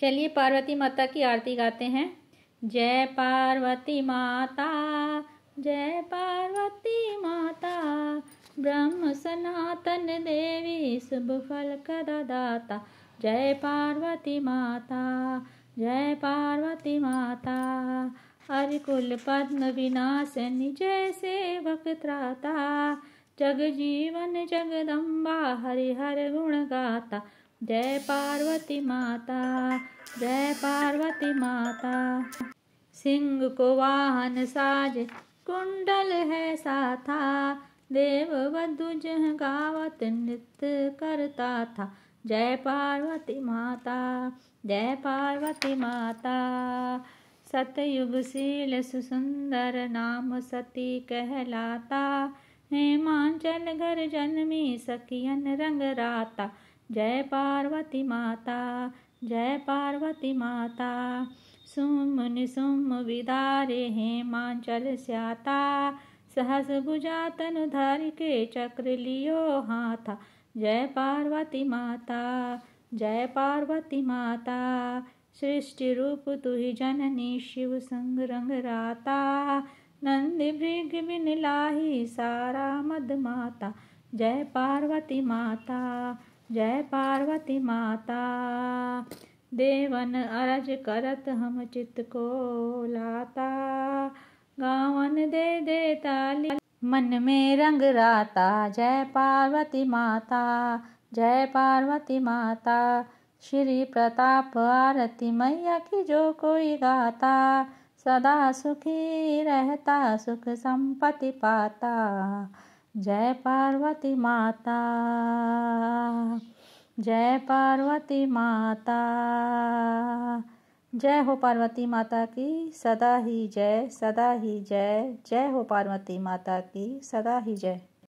चलिए पार्वती माता की आरती गाते हैं जय पार्वती माता जय पार्वती माता ब्रह्म सनातन देवी शुभ फल का दाता जय पार्वती माता जय पार्वती माता कुल पद्म विनाशनि जय सेवक त्राता जग जीवन जगदम्बा हरि हर गुण गाता जय पार्वती माता जय पार्वती माता सिंह को वाहन साज कुंडल है साथा देव वधु जह गावत नृत्य करता था जय पार्वती माता जय पार्वती माता शील सुसुंदर नाम सती कहलाता हेमांचल घर जन्मी सकियन रंग राता जय पार्वती माता जय पार्वती माता नि सुम विदारे हेमांचल स्याता सहस भुजा धर के चक्र लियो हाथा जय पार्वती माता जय पार्वती माता सृष्टि रूप तुहि जननी शिव संग रंग राता नंद भृग बिन लाही सारा मद माता जय पार्वती माता जय पार्वती माता देवन अरज करत हम चित को लाता गावन दे दे ताली मन में रंग राता जय पार्वती माता जय पार्वती माता श्री प्रताप आरती मैया की जो कोई गाता सदा सुखी रहता सुख संपत्ति पाता जय पार्वती माता जय पार्वती माता जय हो पार्वती माता की सदा ही जय सदा ही जय जय हो पार्वती माता की सदा ही जय